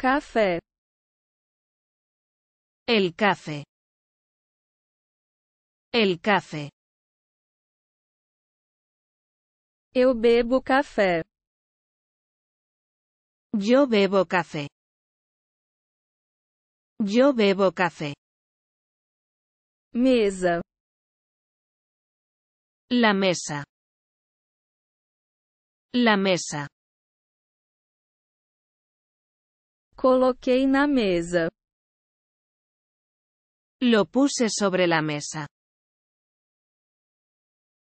Café. El café. El café. Yo bebo café. Yo bebo café. Yo bebo café. Mesa. La mesa. La mesa. Coloquei na mesa. Lo puse sobre la mesa.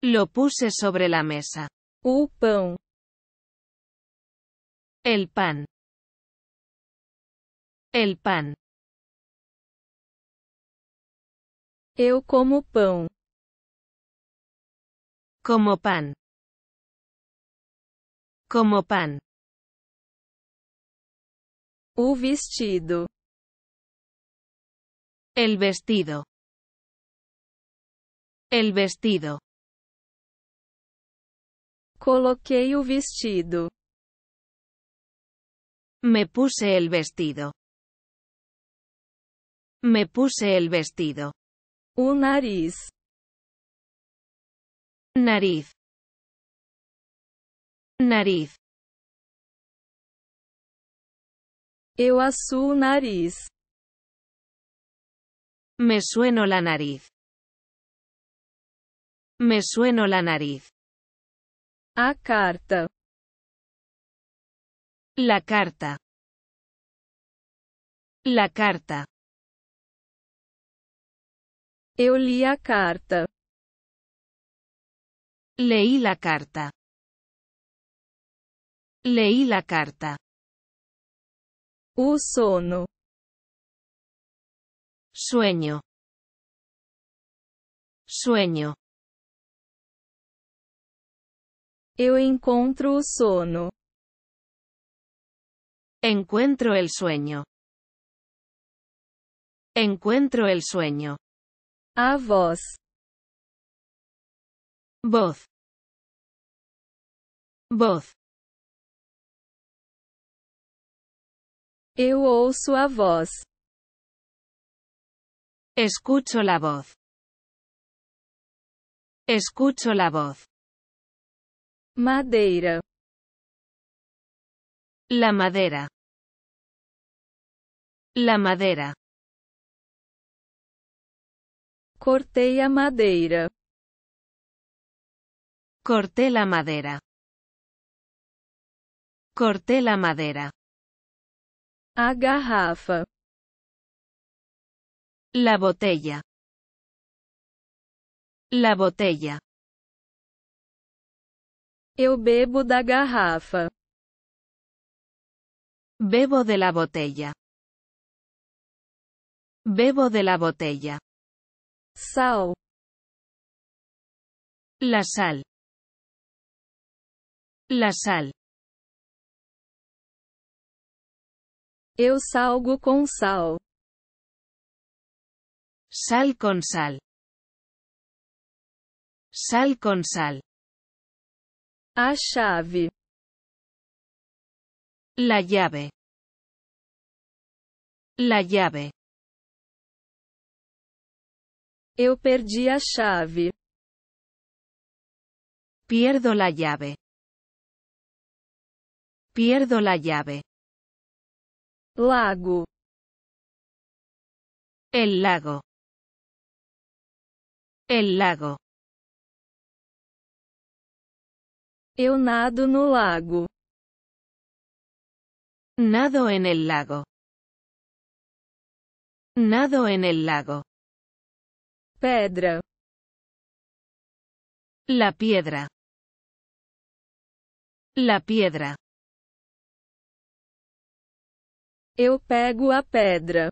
Lo puse sobre la mesa. O pão. El pan. El pan. Eu como pão. Como pan. Como pan. O vestido. El vestido. El vestido. Coloquei o vestido. Me puse el vestido. Me puse el vestido. un nariz. Nariz. Nariz. Eu a su nariz. Me sueno la nariz. Me sueno la nariz. A carta. La carta. La carta. Eu li a carta. Leí la carta. Leí la carta. O sono. Sueño. Sueño. Eu encontro o sono. Encuentro el sueño. Encuentro el sueño. A voz. Voz. Voz. Eu ouço a voz. Escucho la voz. Escucho la voz. Madeira. La madera. La madera. Corté a madeira. Corté la madera. Corté la madera. A La botella. La botella. Eu bebo da garrafa. Bebo de la botella. Bebo de la botella. Sal. La sal. La sal. Eu salgo com sal. Sal com sal. Sal com sal. A chave. La llave. La llave. Eu perdi a chave. Pierdo la llave. Pierdo la llave. Lago. El lago. El lago. Eu nado no lago. Nado en el lago. Nado en el lago. Pedra. La piedra. La piedra. Eu pego a pedra.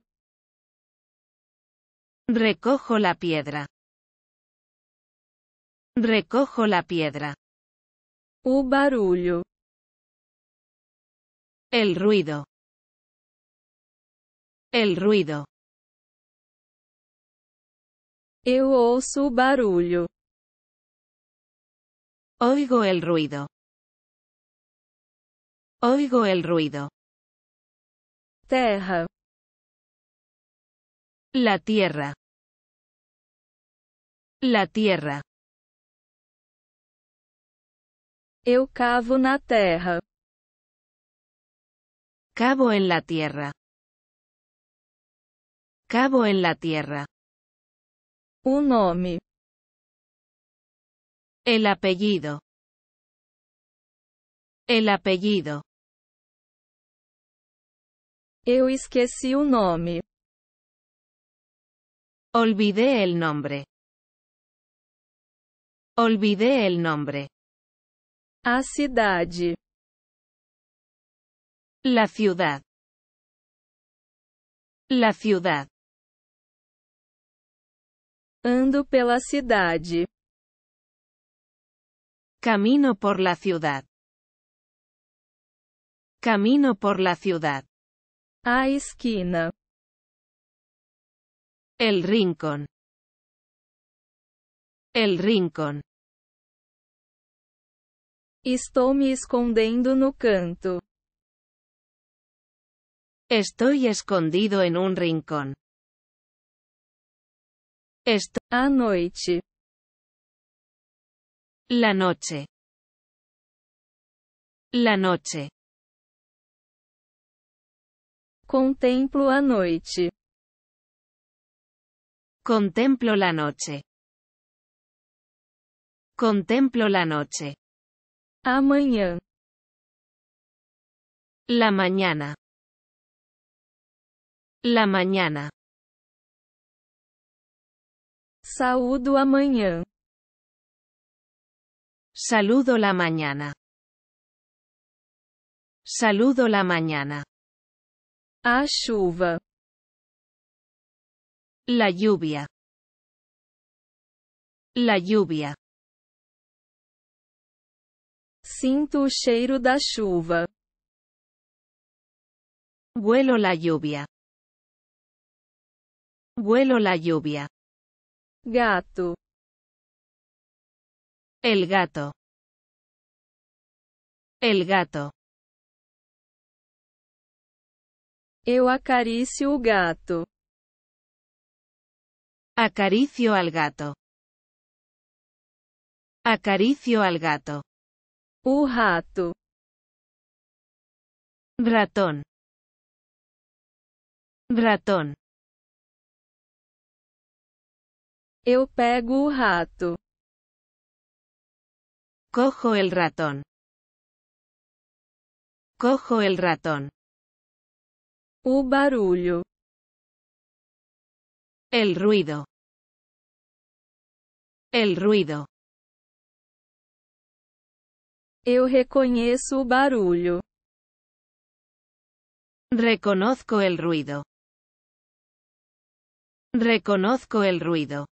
Recojo la piedra. Recojo la piedra. u barulho. El ruido. El ruido. Eu ouço o barulho. Oigo el ruido. Oigo el ruido. La tierra. La tierra. Eu cavo na terra. Cabo en la tierra. Cabo en la tierra. Un nome. El apellido. El apellido. Eu esqueci o nome. Olvidé el nombre. Olvidé el nombre. A cidade. La ciudad. La ciudad. Ando pela cidade. Camino por la ciudad. Camino por la ciudad. A esquina. El rincón. El rincón. Estoy me escondendo no canto. Estoy escondido en un rincón. Esto a La noche. La noche. Contemplo a noite. Contemplo la noche. Contemplo la noche. Amanhã. La mañana. La mañana. Saúdo amanhã. Saludo la mañana. Saludo la mañana. A La lluvia. La lluvia. Sinto o cheiro da chuva. la lluvia. Vuelo la lluvia. Gato. El gato. El gato. Eu acaricio o gato. Acaricio al gato. Acaricio al gato. O rato. Ratón. Ratón. Eu pego o rato. Cojo el ratón. Cojo el ratón. O El ruido. El ruido. Eu reconheço o barulho. Reconozco el ruido. Reconozco el ruido.